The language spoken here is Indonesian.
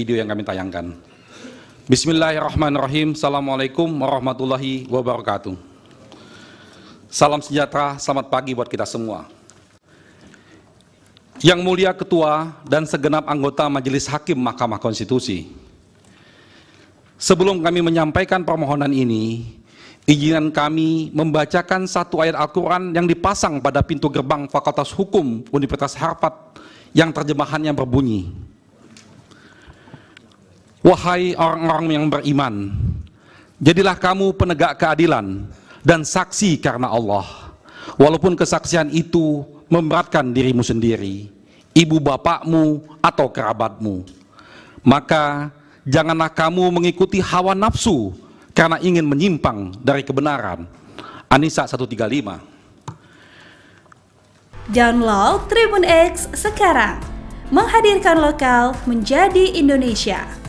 video yang kami tayangkan. Bismillahirrahmanirrahim. Assalamualaikum warahmatullahi wabarakatuh. Salam sejahtera, selamat pagi buat kita semua. Yang mulia ketua dan segenap anggota Majelis Hakim Mahkamah Konstitusi. Sebelum kami menyampaikan permohonan ini, Izinkan kami membacakan satu ayat Al-Quran yang dipasang pada pintu gerbang Fakultas Hukum Universitas Harvard yang terjemahannya berbunyi. Wahai orang-orang yang beriman, jadilah kamu penegak keadilan dan saksi karena Allah. Walaupun kesaksian itu memberatkan dirimu sendiri, ibu bapakmu atau kerabatmu. Maka janganlah kamu mengikuti hawa nafsu karena ingin menyimpang dari kebenaran. Anisa 135. Download Tribun X sekarang. Menghadirkan lokal menjadi Indonesia.